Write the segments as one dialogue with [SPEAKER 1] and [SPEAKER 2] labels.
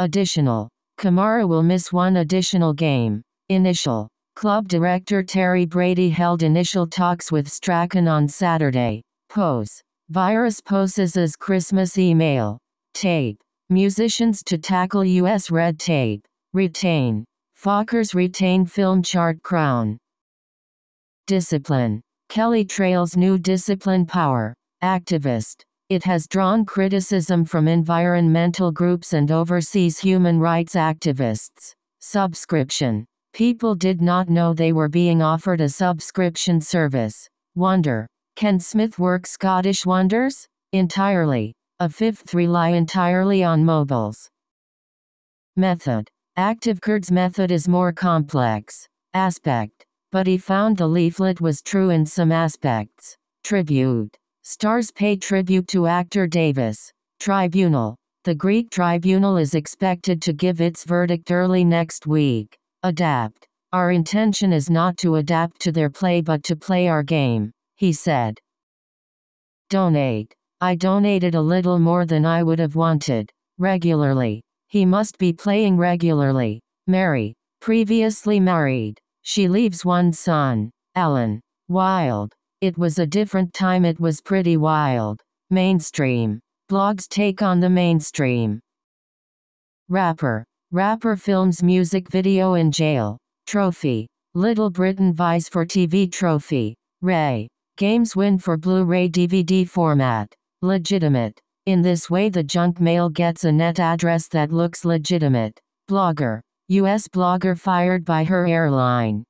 [SPEAKER 1] Additional. Kamara will miss one additional game. Initial. Club director Terry Brady held initial talks with Strachan on Saturday. Pose. Virus poses as Christmas email. Tape. Musicians to tackle U.S. red tape. Retain. Fockers retain film chart crown. Discipline. Kelly trails new discipline power. Activist. It has drawn criticism from environmental groups and overseas human rights activists. Subscription. People did not know they were being offered a subscription service. Wonder. Can Smith work Scottish Wonders? Entirely. A fifth rely entirely on mobiles. Method. ActiveCurd's method is more complex. Aspect. But he found the leaflet was true in some aspects. Tribute. Stars pay tribute to actor Davis. Tribunal. The Greek tribunal is expected to give its verdict early next week. Adapt. Our intention is not to adapt to their play but to play our game, he said. Donate. I donated a little more than I would have wanted. Regularly. He must be playing regularly. Mary. Previously married. She leaves one son, Alan. Wild. It was a different time, it was pretty wild. Mainstream. Blog's take on the mainstream. Rapper. Rapper films music video in jail. Trophy. Little Britain vies for TV trophy. Ray. Games win for Blu-ray DVD format. Legitimate. In this way the junk mail gets a net address that looks legitimate. Blogger. US blogger fired by her airline.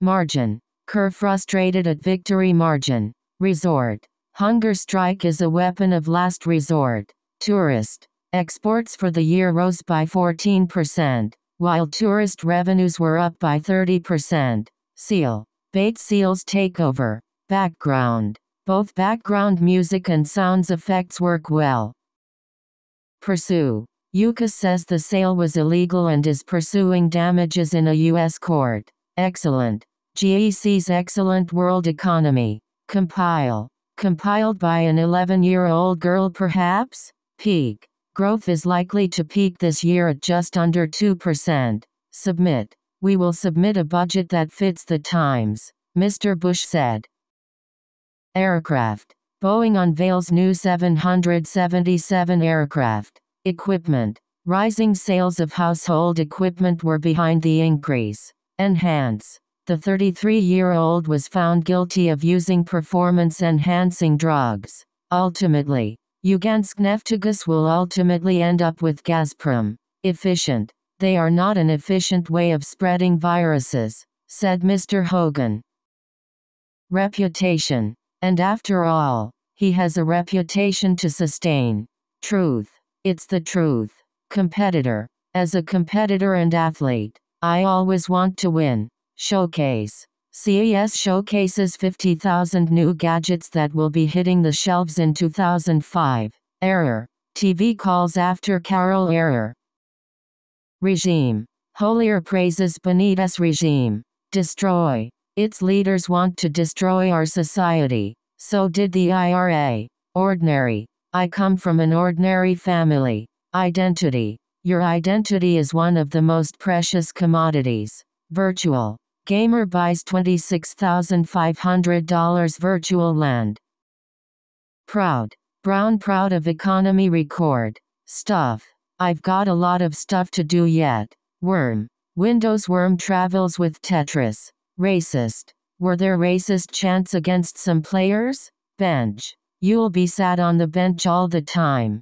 [SPEAKER 1] Margin. Kerr frustrated at victory margin. Resort. Hunger strike is a weapon of last resort. Tourist. Exports for the year rose by 14%, while tourist revenues were up by 30%. Seal. Bait Seal's takeover. Background. Both background music and sounds effects work well. Pursue. Yuka says the sale was illegal and is pursuing damages in a U.S. court. Excellent. GEC's Excellent World Economy. Compile. Compiled by an 11-year-old girl perhaps? Peak. Growth is likely to peak this year at just under 2%. Submit. We will submit a budget that fits the times, Mr. Bush said. Aircraft. Boeing unveils new 777 aircraft. Equipment. Rising sales of household equipment were behind the increase. Enhance. The 33-year-old was found guilty of using performance-enhancing drugs. Ultimately, Ugansk Neftagas will ultimately end up with Gazprom. Efficient. They are not an efficient way of spreading viruses, said Mr. Hogan. Reputation. And after all, he has a reputation to sustain. Truth. It's the truth. Competitor. As a competitor and athlete, I always want to win. Showcase CES showcases 50,000 new gadgets that will be hitting the shelves in 2005. Error. TV calls after Carol Error. Regime. Holier praises Benitez regime. Destroy. Its leaders want to destroy our society. So did the IRA. Ordinary. I come from an ordinary family. Identity. Your identity is one of the most precious commodities. Virtual. Gamer buys $26,500 virtual land. Proud. Brown proud of economy record. Stuff. I've got a lot of stuff to do yet. Worm. Windows worm travels with Tetris. Racist. Were there racist chants against some players? Bench. You'll be sat on the bench all the time.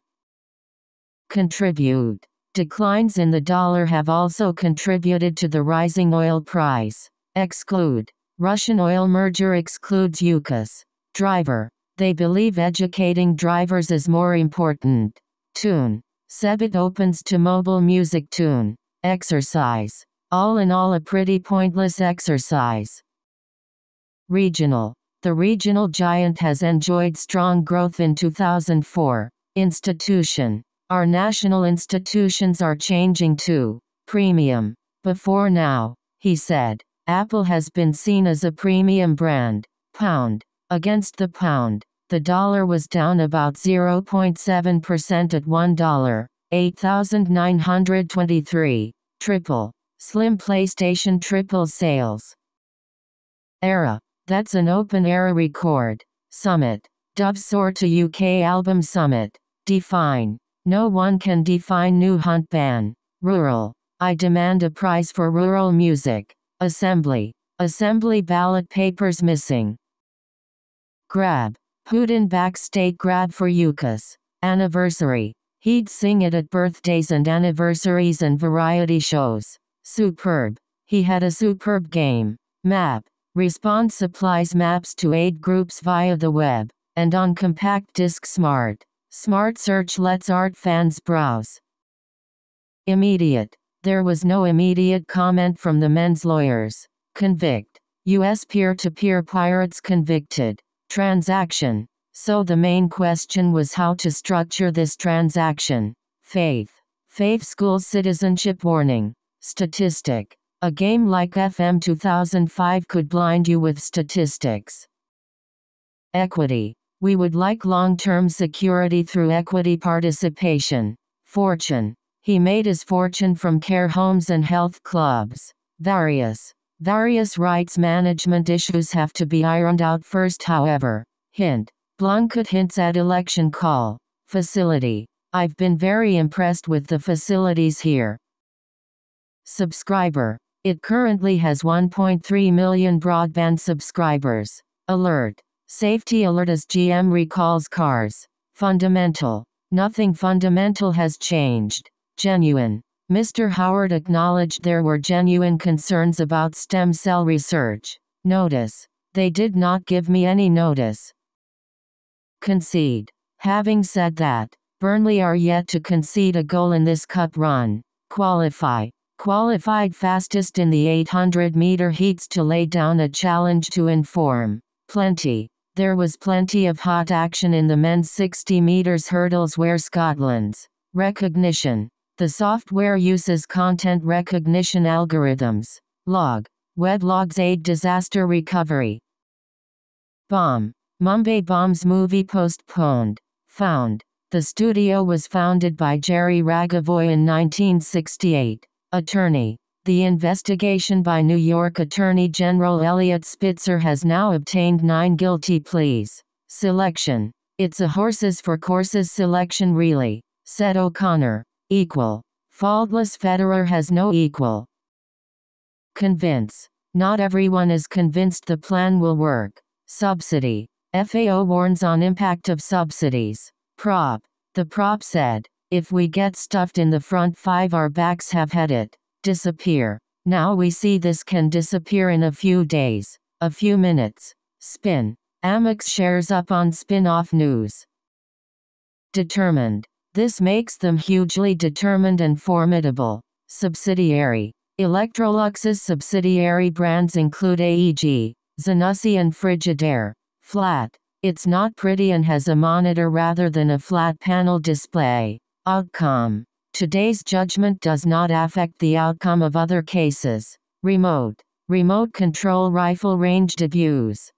[SPEAKER 1] Contribute. Declines in the dollar have also contributed to the rising oil price. Exclude. Russian oil merger excludes UCAS. Driver. They believe educating drivers is more important. Tune. Sebit opens to mobile music tune. Exercise. All in all a pretty pointless exercise. Regional. The regional giant has enjoyed strong growth in 2004. Institution. Our national institutions are changing to premium. Before now, he said. Apple has been seen as a premium brand. Pound. Against the pound, the dollar was down about 0.7% at $1, 8,923. Triple. Slim PlayStation triple sales. Era. That's an open era record. Summit. Dove soar to UK album summit. Define. No one can define new hunt ban. Rural. I demand a prize for rural music. Assembly. Assembly ballot papers missing. Grab. Putin state grab for Yukas. Anniversary. He'd sing it at birthdays and anniversaries and variety shows. Superb. He had a superb game. Map. Response supplies maps to aid groups via the web. And on compact disc smart. Smart search lets art fans browse. Immediate. There was no immediate comment from the men's lawyers. Convict. U.S. peer-to-peer -peer pirates convicted. Transaction. So the main question was how to structure this transaction. Faith. Faith School Citizenship Warning. Statistic. A game like FM 2005 could blind you with statistics. Equity. We would like long-term security through equity participation. Fortune. He made his fortune from care homes and health clubs. Various. Various rights management issues have to be ironed out first however. Hint. Blanket hints at election call. Facility. I've been very impressed with the facilities here. Subscriber. It currently has 1.3 million broadband subscribers. Alert. Safety alert as GM recalls cars. Fundamental. Nothing fundamental has changed. Genuine. Mr. Howard acknowledged there were genuine concerns about stem cell research. Notice. They did not give me any notice. Concede. Having said that, Burnley are yet to concede a goal in this cup run. Qualify. Qualified fastest in the 800 meter heats to lay down a challenge to inform. Plenty. There was plenty of hot action in the men's 60 meters hurdles where Scotland's recognition the software uses content recognition algorithms, log, web logs aid disaster recovery. Bomb. Mumbai Bombs movie postponed. Found. The studio was founded by Jerry Ragavoy in 1968. Attorney. The investigation by New York Attorney General Elliot Spitzer has now obtained nine guilty pleas. Selection. It's a horses for courses selection really, said O'Connor. Equal. Faultless Federer has no equal. Convince. Not everyone is convinced the plan will work. Subsidy. FAO warns on impact of subsidies. Prop. The prop said, if we get stuffed in the front five our backs have had it. Disappear. Now we see this can disappear in a few days. A few minutes. Spin. Amex shares up on spin-off news. Determined. This makes them hugely determined and formidable. Subsidiary Electrolux's subsidiary brands include AEG, Zanussi and Frigidaire. Flat. It's not pretty and has a monitor rather than a flat panel display. Outcome. Today's judgment does not affect the outcome of other cases. Remote. Remote control rifle range debuts.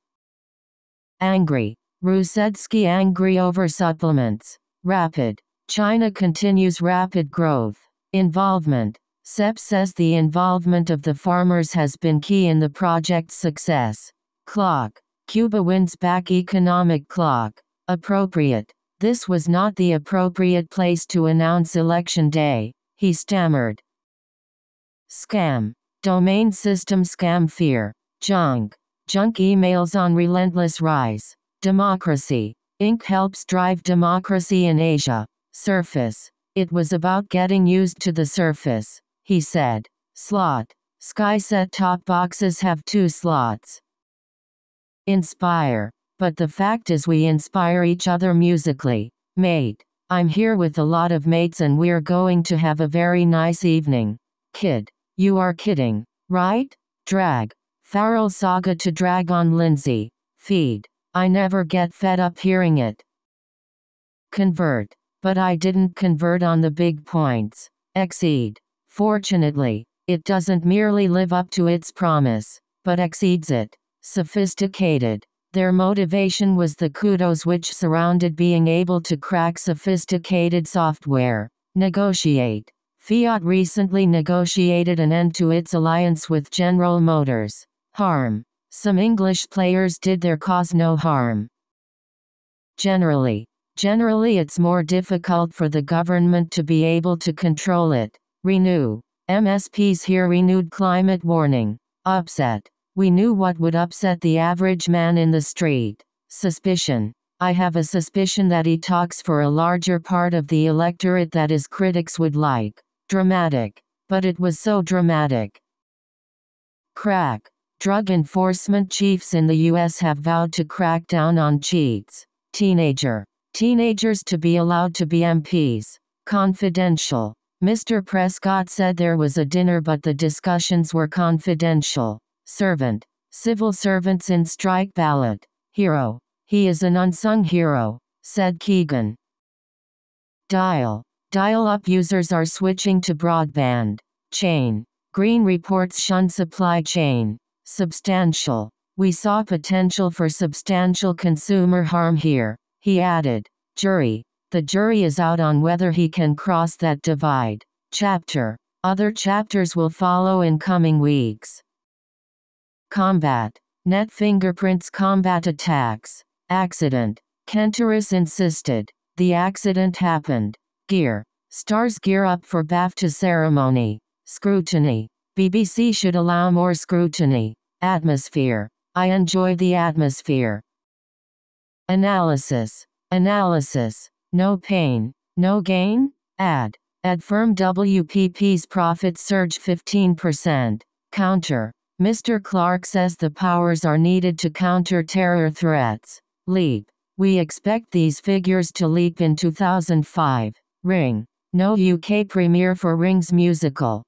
[SPEAKER 1] Angry. Rusetsky angry over supplements. Rapid. China continues rapid growth. Involvement SEP says the involvement of the farmers has been key in the project's success. Clock Cuba wins back economic clock. Appropriate. This was not the appropriate place to announce election day, he stammered. Scam. Domain system scam fear. Junk. Junk emails on relentless rise. Democracy. Inc. helps drive democracy in Asia. Surface. It was about getting used to the surface, he said. Slot. Sky set top boxes have two slots. Inspire. But the fact is we inspire each other musically. Mate. I'm here with a lot of mates and we're going to have a very nice evening. Kid. You are kidding, right? Drag. Farrell saga to drag on Lindsay. Feed. I never get fed up hearing it. Convert. But I didn't convert on the big points. Exceed. Fortunately, it doesn't merely live up to its promise, but exceeds it. Sophisticated. Their motivation was the kudos which surrounded being able to crack sophisticated software. Negotiate. Fiat recently negotiated an end to its alliance with General Motors. Harm. Some English players did their cause no harm. Generally, Generally it's more difficult for the government to be able to control it. Renew. MSPs here renewed climate warning. Upset. We knew what would upset the average man in the street. Suspicion. I have a suspicion that he talks for a larger part of the electorate that his critics would like. Dramatic. But it was so dramatic. Crack. Drug enforcement chiefs in the US have vowed to crack down on cheats. Teenager. Teenagers to be allowed to be MPs. Confidential. Mr. Prescott said there was a dinner but the discussions were confidential. Servant. Civil servants in strike ballot. Hero. He is an unsung hero, said Keegan. Dial. Dial-up users are switching to broadband. Chain. Green reports shun supply chain. Substantial. We saw potential for substantial consumer harm here. He added, Jury, the jury is out on whether he can cross that divide. Chapter. Other chapters will follow in coming weeks. Combat. Net fingerprints combat attacks. Accident. Kenteris insisted. The accident happened. Gear. Stars gear up for BAFTA ceremony. Scrutiny. BBC should allow more scrutiny. Atmosphere. I enjoy the atmosphere. Analysis. Analysis. No pain. No gain? Add. Add firm WPP's profits surge 15%. Counter. Mr. Clark says the powers are needed to counter terror threats. Leap. We expect these figures to leap in 2005. Ring. No UK premiere for Ring's musical.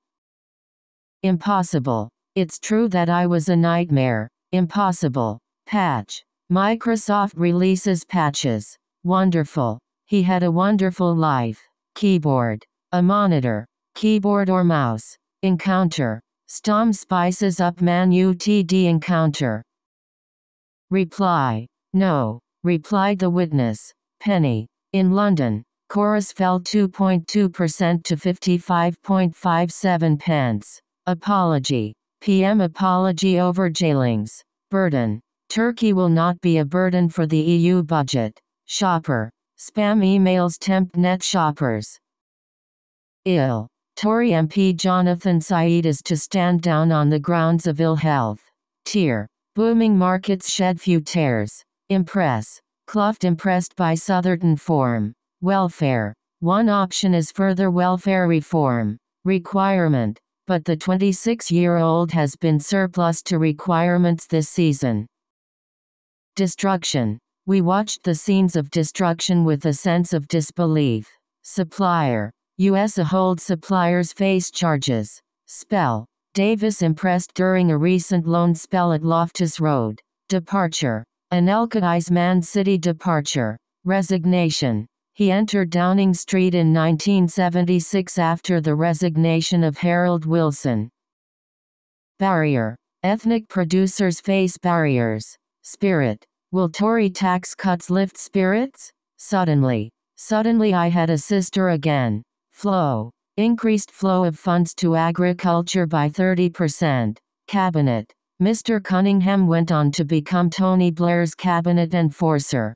[SPEAKER 1] Impossible. It's true that I was a nightmare. Impossible. Patch. Microsoft releases patches. Wonderful. He had a wonderful life. Keyboard. A monitor. Keyboard or mouse. Encounter. Stom spices up man UTD encounter. Reply. No. Replied the witness. Penny. In London. Chorus fell 2.2% to 55.57 pence. Apology. PM apology over jailings. Burden. Turkey will not be a burden for the EU budget. Shopper. Spam emails tempt net shoppers. Ill. Tory MP Jonathan Said is to stand down on the grounds of ill health. Tear. Booming markets shed few tears. Impress. Clough impressed by Southern form. Welfare. One option is further welfare reform. Requirement. But the 26 year old has been surplus to requirements this season. Destruction. We watched the scenes of destruction with a sense of disbelief. Supplier. U.S. hold suppliers face charges. Spell. Davis impressed during a recent loan spell at Loftus Road. Departure. An Elkadi's Man City departure. Resignation. He entered Downing Street in 1976 after the resignation of Harold Wilson. Barrier. Ethnic producers face barriers. Spirit. Will Tory tax cuts lift spirits? Suddenly. Suddenly I had a sister again. Flow. Increased flow of funds to agriculture by 30%. Cabinet. Mr. Cunningham went on to become Tony Blair's cabinet enforcer.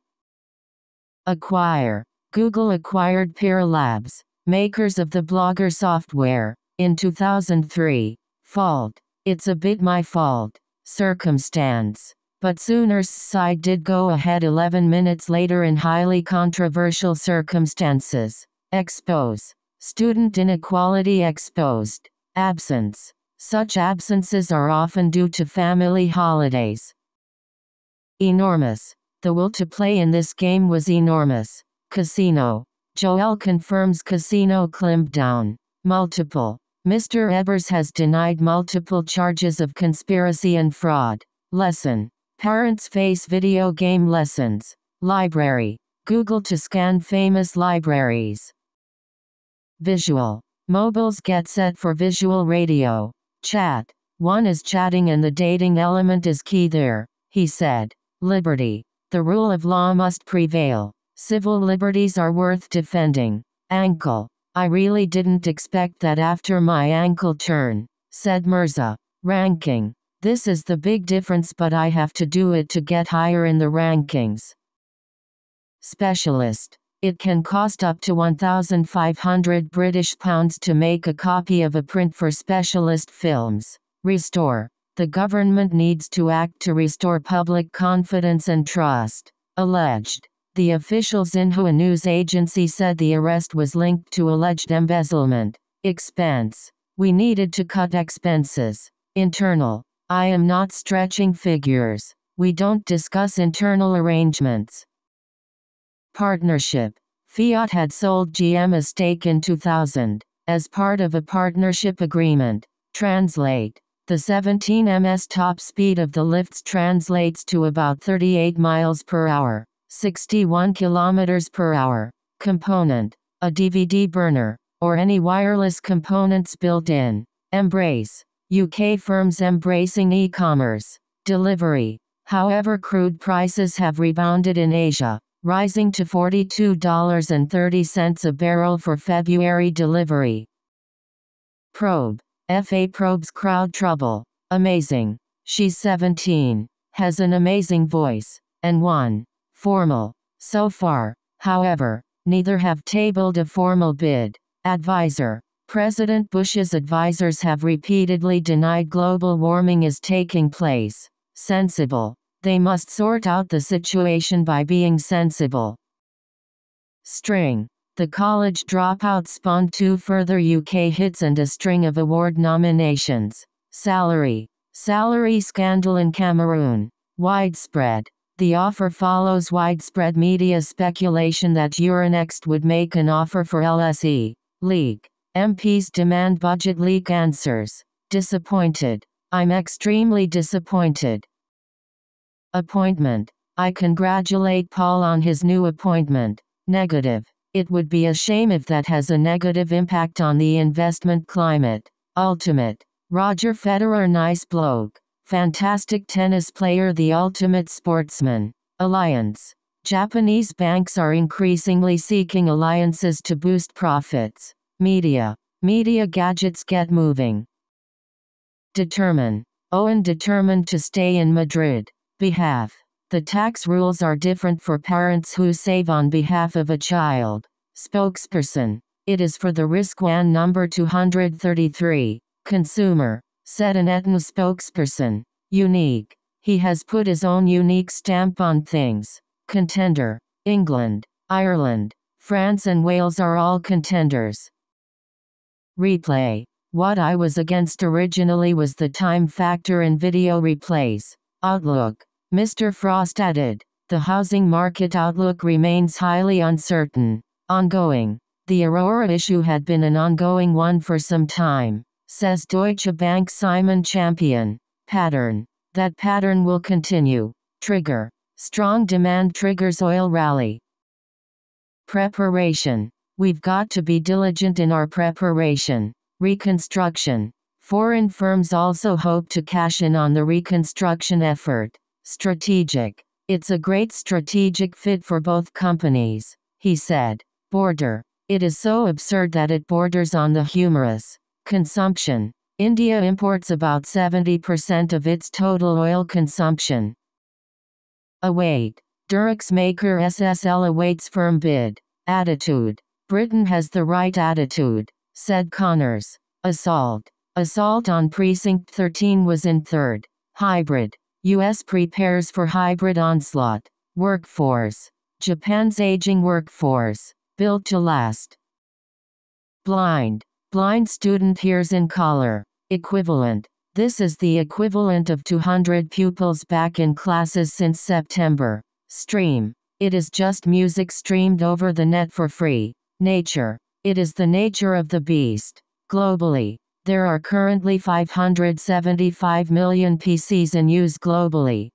[SPEAKER 1] Acquire. Google acquired Peer Labs, makers of the Blogger software, in 2003. Fault. It's a bit my fault. Circumstance. But Sooners side did go ahead 11 minutes later in highly controversial circumstances. Expose. Student inequality exposed. Absence. Such absences are often due to family holidays. Enormous. The will to play in this game was enormous. Casino. Joel confirms casino climbed down. Multiple. Mr. Ebers has denied multiple charges of conspiracy and fraud. Lesson. Parents face video game lessons. Library. Google to scan famous libraries. Visual. Mobiles get set for visual radio. Chat. One is chatting and the dating element is key there, he said. Liberty. The rule of law must prevail. Civil liberties are worth defending. Ankle. I really didn't expect that after my ankle turn, said Mirza. Ranking. This is the big difference but I have to do it to get higher in the rankings. Specialist. It can cost up to 1,500 British pounds to make a copy of a print for specialist films. Restore. The government needs to act to restore public confidence and trust. Alleged. The official Xinhua news agency said the arrest was linked to alleged embezzlement. Expense. We needed to cut expenses. Internal. I am not stretching figures. We don't discuss internal arrangements. Partnership Fiat had sold GM a stake in 2000. As part of a partnership agreement, translate, the 17 ms top speed of the lifts translates to about 38 miles per hour, 61 kilometers per hour. Component, a DVD burner, or any wireless components built in. Embrace, UK firms embracing e-commerce delivery. However crude prices have rebounded in Asia, rising to $42.30 a barrel for February delivery. Probe. FA Probe's crowd trouble. Amazing. She's 17, has an amazing voice, and one. Formal. So far, however, neither have tabled a formal bid. Advisor. President Bush's advisers have repeatedly denied global warming is taking place. Sensible. They must sort out the situation by being sensible. String. The college dropout spawned two further UK hits and a string of award nominations. Salary. Salary scandal in Cameroon. Widespread. The offer follows widespread media speculation that Euronext would make an offer for LSE. League. MPs demand budget leak answers. Disappointed. I'm extremely disappointed. Appointment. I congratulate Paul on his new appointment. Negative. It would be a shame if that has a negative impact on the investment climate. Ultimate. Roger Federer nice bloke. Fantastic tennis player the ultimate sportsman. Alliance. Japanese banks are increasingly seeking alliances to boost profits. Media. Media gadgets get moving. Determine. Owen determined to stay in Madrid. Behalf. The tax rules are different for parents who save on behalf of a child. Spokesperson. It is for the RISCWAN number 233. Consumer. Said an Etna spokesperson. Unique. He has put his own unique stamp on things. Contender. England, Ireland, France and Wales are all contenders. Replay. What I was against originally was the time factor in video replays. Outlook. Mr. Frost added. The housing market outlook remains highly uncertain. Ongoing. The Aurora issue had been an ongoing one for some time, says Deutsche Bank Simon Champion. Pattern. That pattern will continue. Trigger. Strong demand triggers oil rally. Preparation. We've got to be diligent in our preparation. Reconstruction. Foreign firms also hope to cash in on the reconstruction effort. Strategic. It's a great strategic fit for both companies, he said. Border. It is so absurd that it borders on the humorous. Consumption. India imports about 70% of its total oil consumption. Await. Durex maker SSL awaits firm bid. Attitude. Britain has the right attitude, said Connors. Assault. Assault on Precinct 13 was in third. Hybrid. U.S. prepares for hybrid onslaught. Workforce. Japan's aging workforce. Built to last. Blind. Blind student hears in collar. Equivalent. This is the equivalent of 200 pupils back in classes since September. Stream. It is just music streamed over the net for free. Nature. It is the nature of the beast. Globally, there are currently 575 million PCs in use globally.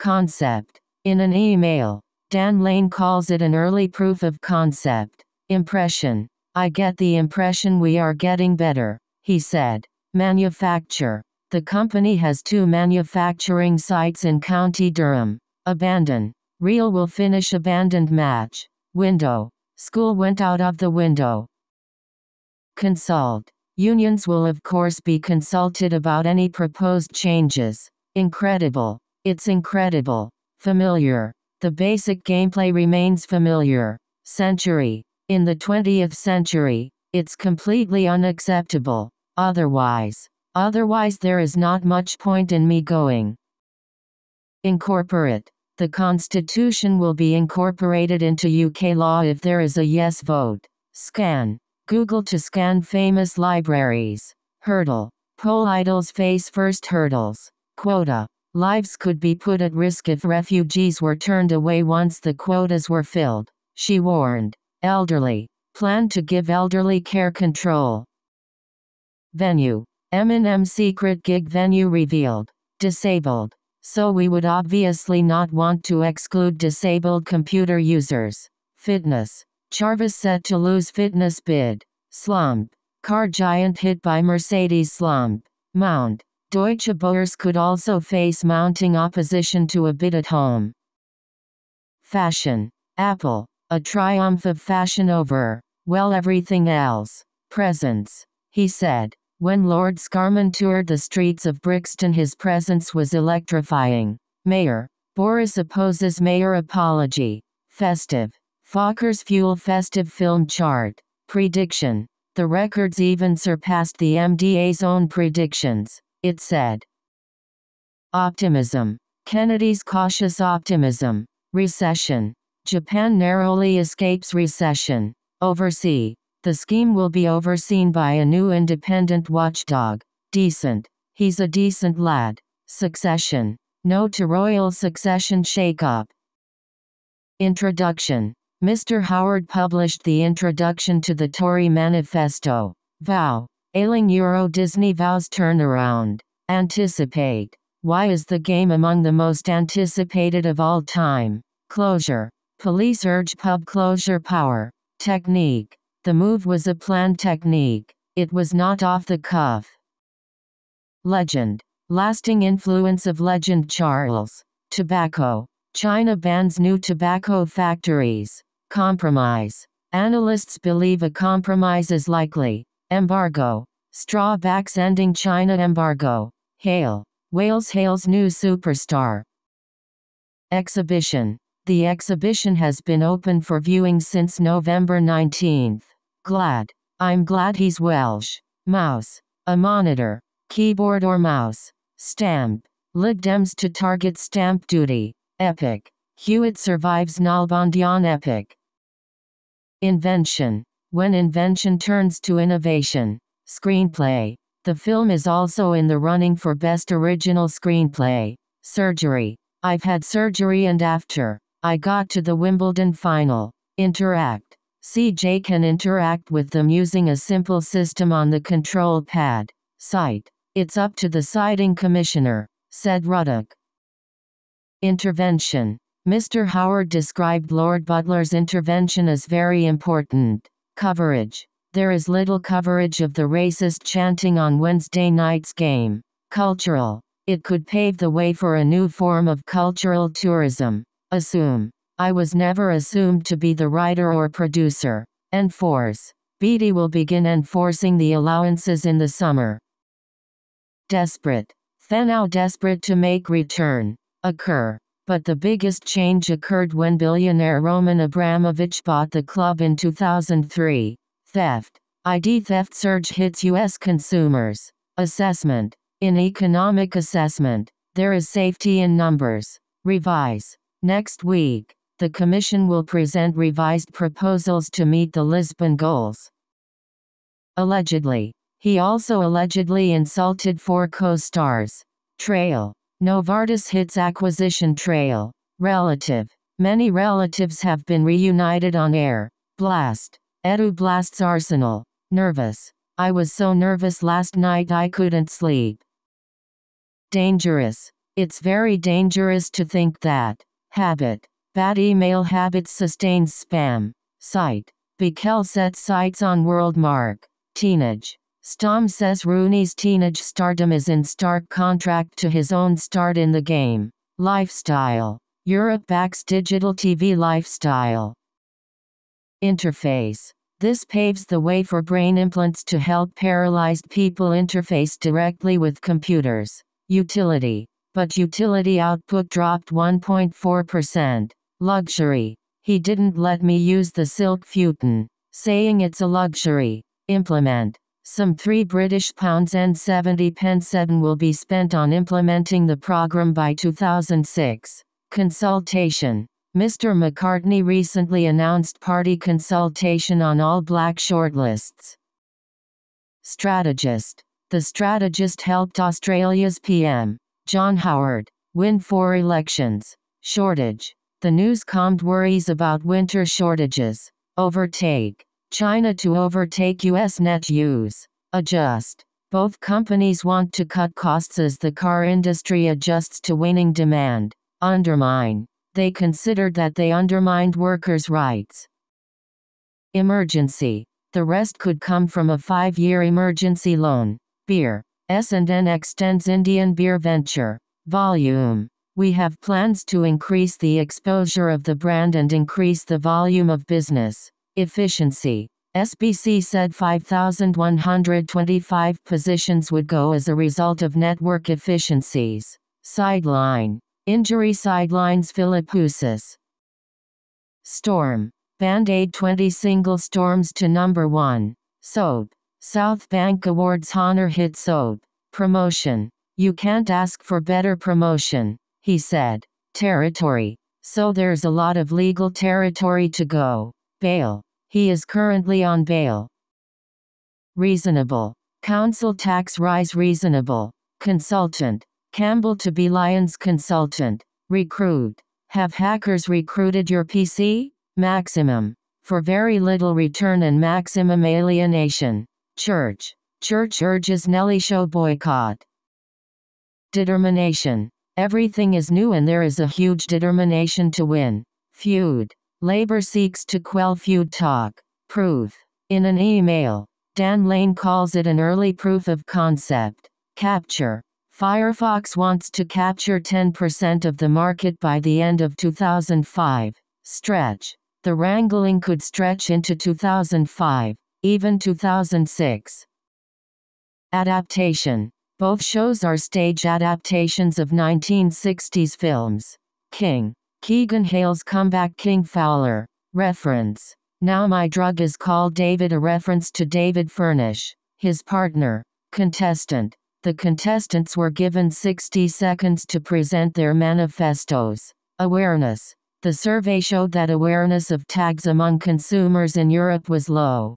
[SPEAKER 1] Concept. In an email, Dan Lane calls it an early proof of concept. Impression. I get the impression we are getting better, he said. Manufacture. The company has two manufacturing sites in County Durham. Abandon. Real will finish abandoned match. Window. School went out of the window. Consult. Unions will of course be consulted about any proposed changes. Incredible. It's incredible. Familiar. The basic gameplay remains familiar. Century. In the 20th century, it's completely unacceptable. Otherwise. Otherwise there is not much point in me going. Incorporate the Constitution will be incorporated into UK law if there is a yes vote. Scan. Google to scan famous libraries. Hurdle. Poll idols face first hurdles. Quota. Lives could be put at risk if refugees were turned away once the quotas were filled, she warned. Elderly. Plan to give elderly care control. Venue. M&M secret gig venue revealed. Disabled. So we would obviously not want to exclude disabled computer users. Fitness. Charvis set to lose fitness bid. Slump. Car giant hit by Mercedes slump. Mount. Deutsche Börse could also face mounting opposition to a bid at home. Fashion. Apple. A triumph of fashion over, well everything else. Presence. He said. When Lord Scarman toured the streets of Brixton his presence was electrifying. Mayor. Boris opposes mayor apology. Festive. Fokker's Fuel Festive Film Chart. Prediction. The records even surpassed the MDA's own predictions, it said. Optimism. Kennedy's cautious optimism. Recession. Japan narrowly escapes recession. Overseas. The scheme will be overseen by a new independent watchdog. Decent. He's a decent lad. Succession. No to royal succession shakeup. Introduction. Mr. Howard published the introduction to the Tory Manifesto. Vow. Ailing Euro Disney vows turnaround. Anticipate. Why is the game among the most anticipated of all time? Closure. Police urge pub closure power. Technique. The move was a planned technique, it was not off the cuff. Legend. Lasting influence of legend Charles. Tobacco. China bans new tobacco factories. Compromise. Analysts believe a compromise is likely. Embargo. Strawbacks ending China embargo. Hail. Wales hails new superstar. Exhibition. The exhibition has been open for viewing since November 19. Glad. I'm glad he's Welsh. Mouse. A monitor. Keyboard or mouse. Stamp. Lib Dems to target stamp duty. Epic. Hewitt survives Nalbandian epic. Invention. When invention turns to innovation. Screenplay. The film is also in the running for Best Original Screenplay. Surgery. I've had surgery and after. I got to the Wimbledon final. Interact. CJ can interact with them using a simple system on the control pad. Site. It's up to the siding commissioner, said Ruddock. Intervention. Mr. Howard described Lord Butler's intervention as very important. Coverage. There is little coverage of the racist chanting on Wednesday night's game. Cultural. It could pave the way for a new form of cultural tourism. Assume. I was never assumed to be the writer or producer. Enforce. Beatty will begin enforcing the allowances in the summer. Desperate. Thenow desperate to make return. Occur. But the biggest change occurred when billionaire Roman Abramovich bought the club in 2003. Theft. ID theft surge hits U.S. consumers. Assessment. In economic assessment, there is safety in numbers. Revise. Next week the Commission will present revised proposals to meet the Lisbon goals. Allegedly. He also allegedly insulted four co-stars. Trail. Novartis hits acquisition trail. Relative. Many relatives have been reunited on air. Blast. Edu blasts Arsenal. Nervous. I was so nervous last night I couldn't sleep. Dangerous. It's very dangerous to think that. Habit. Bad email habits sustains spam. Site. Bikel set sights on world mark. Teenage. Stom says Rooney's teenage stardom is in stark contrast to his own start in the game. Lifestyle. Europe backs digital TV lifestyle. Interface. This paves the way for brain implants to help paralyzed people interface directly with computers. Utility. But utility output dropped 1.4%. Luxury. He didn't let me use the silk futon, saying it's a luxury. Implement. Some 3 British pounds and 70 pence will be spent on implementing the program by 2006. Consultation. Mr. McCartney recently announced party consultation on all black shortlists. Strategist. The strategist helped Australia's PM, John Howard, win four elections. Shortage the news calmed worries about winter shortages. Overtake. China to overtake US net use. Adjust. Both companies want to cut costs as the car industry adjusts to waning demand. Undermine. They considered that they undermined workers' rights. Emergency. The rest could come from a five-year emergency loan. Beer. S&N extends Indian beer venture. Volume. We have plans to increase the exposure of the brand and increase the volume of business. Efficiency. SBC said 5,125 positions would go as a result of network efficiencies. Sideline. Injury sidelines Philip Storm. Band-Aid 20 single storms to number 1. Soap. South Bank Awards Honor Hit Soap. Promotion. You can't ask for better promotion he said. Territory. So there's a lot of legal territory to go. Bail. He is currently on bail. Reasonable. Council tax rise reasonable. Consultant. Campbell to be Lions consultant. Recruit. Have hackers recruited your PC? Maximum. For very little return and maximum alienation. Church. Church urges Nelly Show boycott. Determination. Everything is new and there is a huge determination to win. Feud. Labor seeks to quell feud talk. Proof. In an email, Dan Lane calls it an early proof of concept. Capture. Firefox wants to capture 10% of the market by the end of 2005. Stretch. The wrangling could stretch into 2005, even 2006. Adaptation. Both shows are stage adaptations of 1960s films. King. Keegan Hale's comeback King Fowler. Reference. Now My Drug is Called David a reference to David Furnish, his partner. Contestant. The contestants were given 60 seconds to present their manifestos. Awareness. The survey showed that awareness of tags among consumers in Europe was low.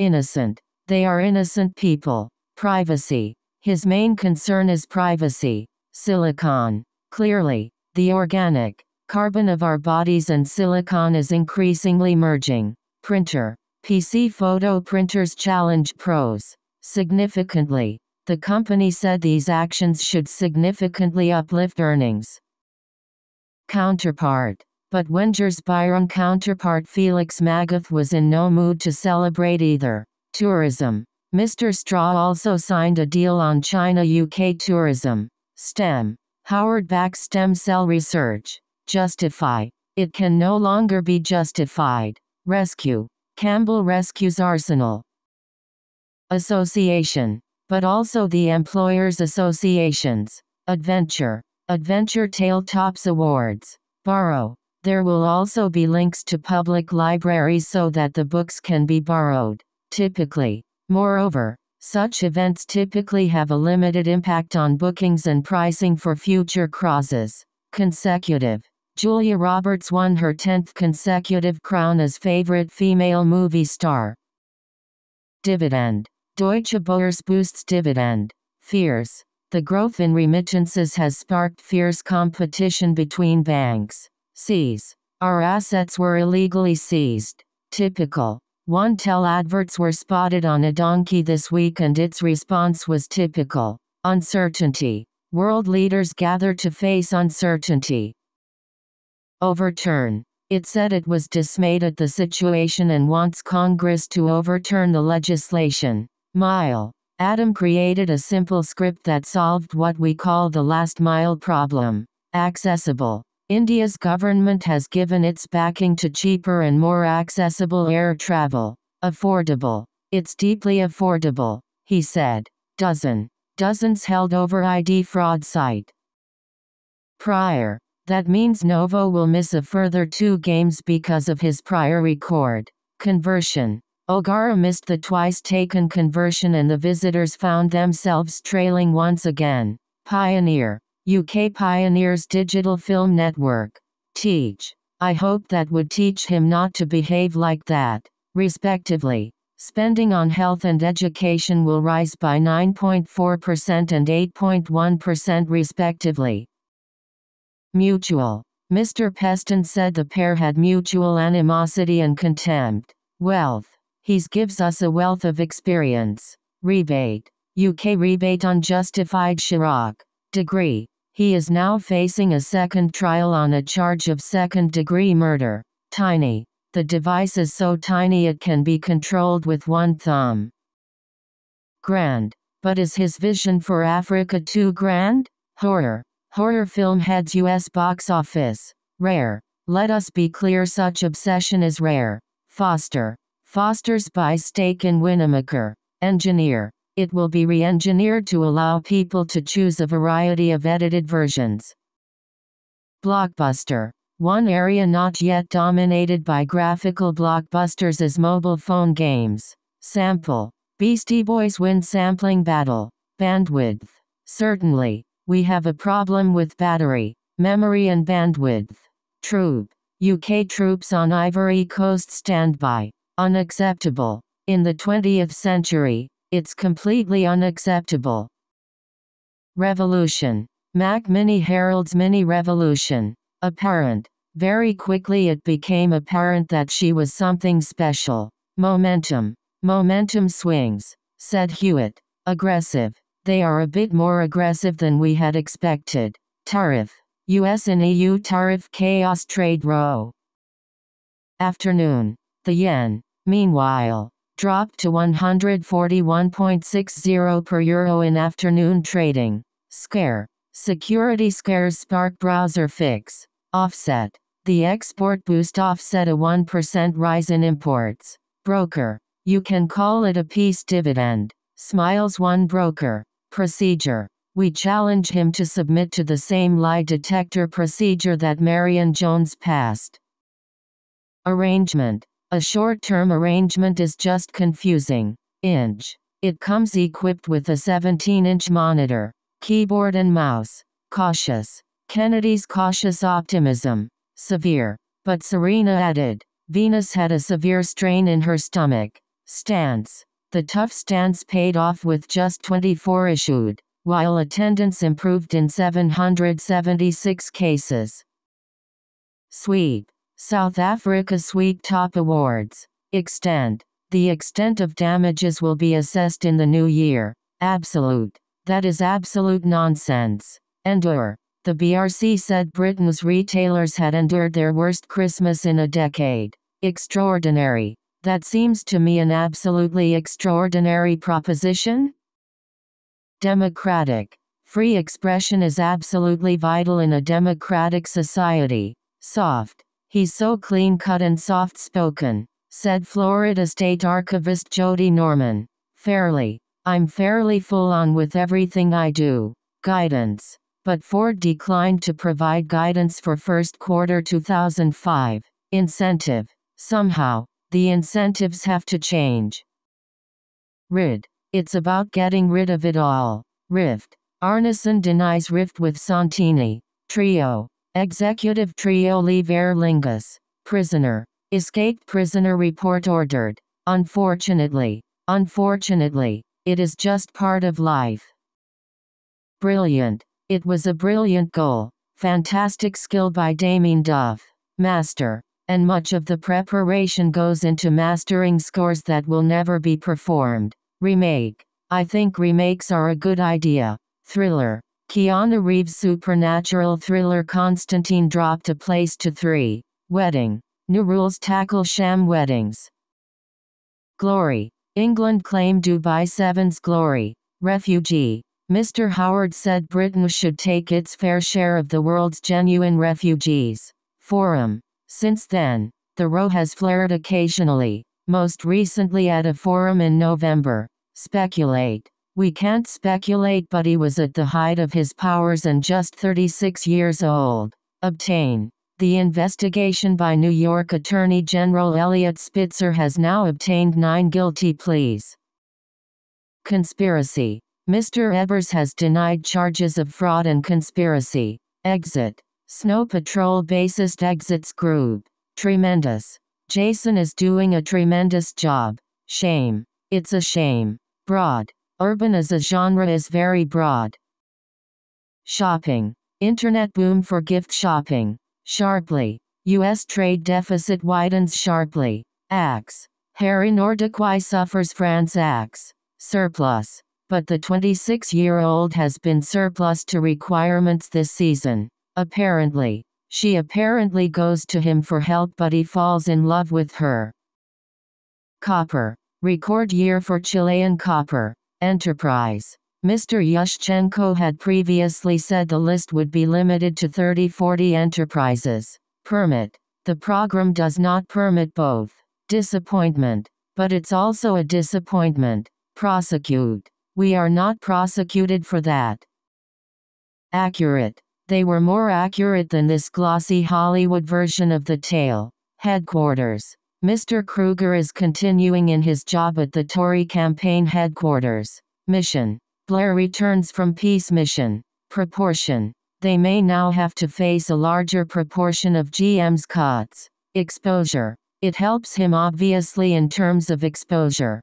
[SPEAKER 1] Innocent. They are innocent people. Privacy. His main concern is privacy. Silicon. Clearly, the organic carbon of our bodies and silicon is increasingly merging. Printer. PC Photo Printers Challenge Pros. Significantly. The company said these actions should significantly uplift earnings. Counterpart. But Wenger's Byron counterpart Felix Magath was in no mood to celebrate either. Tourism. Mr. Straw also signed a deal on China-UK tourism, STEM, Howard Back stem cell research, justify, it can no longer be justified, rescue, Campbell rescues arsenal. Association, but also the employers associations, adventure, adventure tale tops awards, borrow, there will also be links to public libraries so that the books can be borrowed, typically. Moreover, such events typically have a limited impact on bookings and pricing for future crosses. Consecutive Julia Roberts won her 10th consecutive crown as favorite female movie star. Dividend Deutsche Börse boosts dividend. Fears The growth in remittances has sparked fierce competition between banks. Seize Our assets were illegally seized. Typical Wantel adverts were spotted on a donkey this week and its response was typical. Uncertainty. World leaders gather to face uncertainty. Overturn. It said it was dismayed at the situation and wants Congress to overturn the legislation. Mile. Adam created a simple script that solved what we call the last mile problem. Accessible. India's government has given its backing to cheaper and more accessible air travel. Affordable. It's deeply affordable, he said. Dozen. Dozens held over ID fraud site. Prior. That means Novo will miss a further two games because of his prior record. Conversion. O'Gara missed the twice taken conversion and the visitors found themselves trailing once again. Pioneer. UK pioneers digital film network. Teach. I hope that would teach him not to behave like that, respectively. Spending on health and education will rise by 9.4% and 8.1% respectively. Mutual. Mr. Peston said the pair had mutual animosity and contempt. Wealth. He's gives us a wealth of experience. Rebate. UK rebate on justified Chirac. Degree. He is now facing a second trial on a charge of second degree murder. Tiny. The device is so tiny it can be controlled with one thumb. Grand. But is his vision for Africa too grand? Horror. Horror film heads US box office. Rare. Let us be clear such obsession is rare. Foster. Foster's by Stake in Winnemaker. Engineer. It will be re-engineered to allow people to choose a variety of edited versions. Blockbuster. One area not yet dominated by graphical blockbusters is mobile phone games. Sample. Beastie Boys win sampling battle. Bandwidth. Certainly, we have a problem with battery, memory and bandwidth. Troop. UK troops on Ivory Coast standby. Unacceptable. In the 20th century, it's completely unacceptable. Revolution. Mac Mini heralds mini revolution. Apparent. Very quickly it became apparent that she was something special. Momentum. Momentum swings, said Hewitt. Aggressive. They are a bit more aggressive than we had expected. Tariff. US and EU tariff chaos trade row. Afternoon. The yen, meanwhile, dropped to 141.60 per euro in afternoon trading. Scare. Security scares Spark browser fix. Offset. The export boost offset a 1% rise in imports. Broker. You can call it a peace dividend. Smiles one broker. Procedure. We challenge him to submit to the same lie detector procedure that Marion Jones passed. Arrangement. A short-term arrangement is just confusing. Inch. It comes equipped with a 17-inch monitor, keyboard and mouse. Cautious. Kennedy's cautious optimism. Severe. But Serena added, Venus had a severe strain in her stomach. Stance. The tough stance paid off with just 24 issued, while attendance improved in 776 cases. Sweep. South Africa Sweet Top Awards. Extent. The extent of damages will be assessed in the new year. Absolute. That is absolute nonsense. Endure. The BRC said Britain's retailers had endured their worst Christmas in a decade. Extraordinary. That seems to me an absolutely extraordinary proposition? Democratic. Free expression is absolutely vital in a democratic society. Soft. He's so clean cut and soft spoken, said Florida State Archivist Jody Norman. Fairly. I'm fairly full on with everything I do. Guidance. But Ford declined to provide guidance for first quarter 2005. Incentive. Somehow, the incentives have to change. Rid. It's about getting rid of it all. Rift. Arneson denies rift with Santini. Trio. Executive Trio Lever Lingus. Prisoner. Escaped prisoner report ordered. Unfortunately. Unfortunately. It is just part of life. Brilliant. It was a brilliant goal. Fantastic skill by Damien Duff. Master. And much of the preparation goes into mastering scores that will never be performed. Remake. I think remakes are a good idea. Thriller. Keanu Reeves' supernatural thriller Constantine dropped a place to 3. Wedding. New rules tackle sham weddings. Glory. England claimed Dubai 7's glory. Refugee. Mr. Howard said Britain should take its fair share of the world's genuine refugees. Forum. Since then, the row has flared occasionally, most recently at a forum in November. Speculate. We can't speculate, but he was at the height of his powers and just 36 years old. Obtain. The investigation by New York Attorney General Elliot Spitzer has now obtained nine guilty pleas. Conspiracy. Mr. Ebers has denied charges of fraud and conspiracy. Exit. Snow Patrol bassist exits group. Tremendous. Jason is doing a tremendous job. Shame. It's a shame. Broad. Urban as a genre is very broad. Shopping. Internet boom for gift shopping. Sharply. U.S. trade deficit widens sharply. Axe. Harry Nordiquai suffers France axe. Surplus. But the 26-year-old has been surplus to requirements this season. Apparently. She apparently goes to him for help but he falls in love with her. Copper. Record year for Chilean copper. Enterprise. Mr. Yushchenko had previously said the list would be limited to 30-40 enterprises. Permit. The program does not permit both. Disappointment. But it's also a disappointment. Prosecute. We are not prosecuted for that. Accurate. They were more accurate than this glossy Hollywood version of the tale. Headquarters. Mr. Kruger is continuing in his job at the Tory campaign headquarters. Mission. Blair returns from peace mission. Proportion. They may now have to face a larger proportion of GM's cuts. Exposure. It helps him obviously in terms of exposure.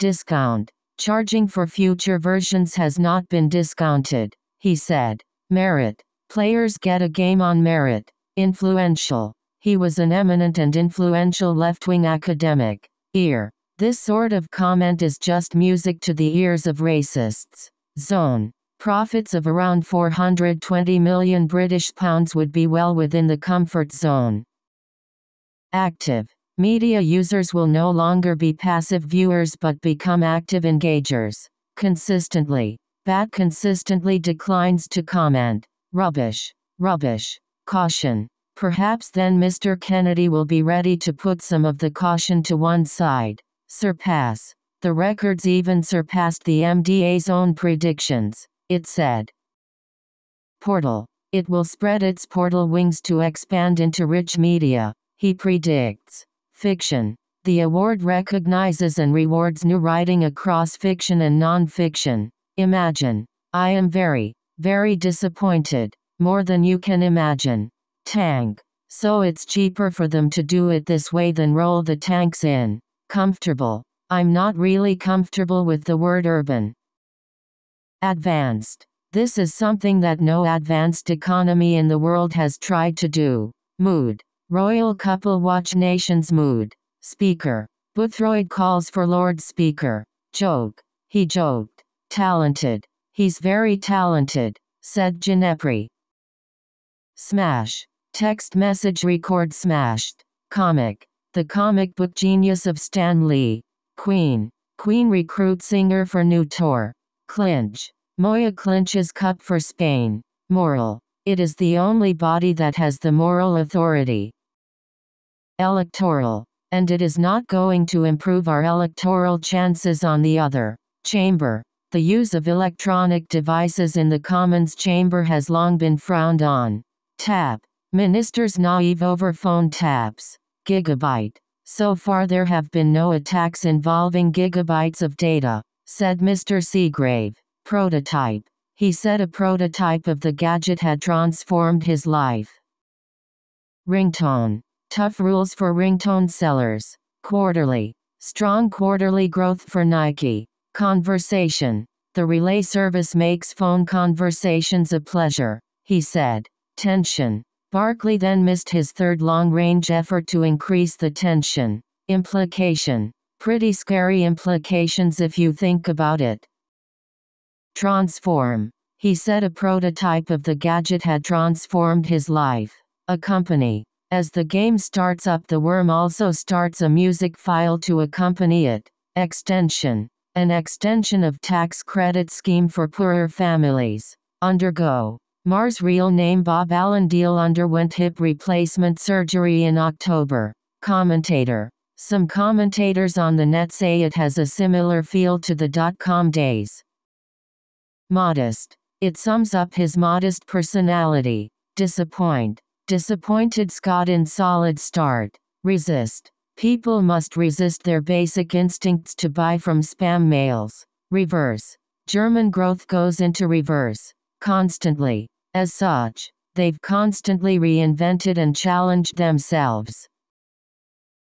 [SPEAKER 1] Discount. Charging for future versions has not been discounted, he said. Merit. Players get a game on merit. Influential. He was an eminent and influential left-wing academic. Ear. This sort of comment is just music to the ears of racists. Zone. Profits of around 420 million British pounds would be well within the comfort zone. Active. Media users will no longer be passive viewers but become active engagers. Consistently. Bat consistently declines to comment. Rubbish. Rubbish. Caution. Perhaps then Mr. Kennedy will be ready to put some of the caution to one side. Surpass. The records even surpassed the MDA's own predictions, it said. Portal. It will spread its portal wings to expand into rich media, he predicts. Fiction. The award recognizes and rewards new writing across fiction and non-fiction. Imagine. I am very, very disappointed, more than you can imagine tank. So it's cheaper for them to do it this way than roll the tanks in. Comfortable. I'm not really comfortable with the word urban. Advanced. This is something that no advanced economy in the world has tried to do. Mood. Royal couple watch nation's mood. Speaker. Boothroyd calls for Lord Speaker. Joke. He joked. Talented. He's very talented, said Ginepri. Smash. Text message record smashed. Comic. The comic book genius of Stan Lee. Queen. Queen recruit singer for new tour. Clinch. Moya clinches cup for Spain. Moral. It is the only body that has the moral authority. Electoral. And it is not going to improve our electoral chances on the other. Chamber. The use of electronic devices in the Commons chamber has long been frowned on. Tap. Ministers naive over phone taps. Gigabyte. So far there have been no attacks involving gigabytes of data, said Mr. Seagrave. Prototype. He said a prototype of the gadget had transformed his life. Ringtone. Tough rules for ringtone sellers. Quarterly. Strong quarterly growth for Nike. Conversation. The relay service makes phone conversations a pleasure, he said. Tension. Barclay then missed his third long-range effort to increase the tension. Implication. Pretty scary implications if you think about it. Transform. He said a prototype of the gadget had transformed his life. Accompany. As the game starts up the worm also starts a music file to accompany it. Extension. An extension of tax credit scheme for poorer families. Undergo. Mars' real name Bob Allen Deal underwent hip replacement surgery in October. Commentator. Some commentators on the net say it has a similar feel to the dot-com days. Modest. It sums up his modest personality. Disappoint. Disappointed Scott in solid start. Resist. People must resist their basic instincts to buy from spam mails. Reverse. German growth goes into reverse. Constantly. As such, they've constantly reinvented and challenged themselves.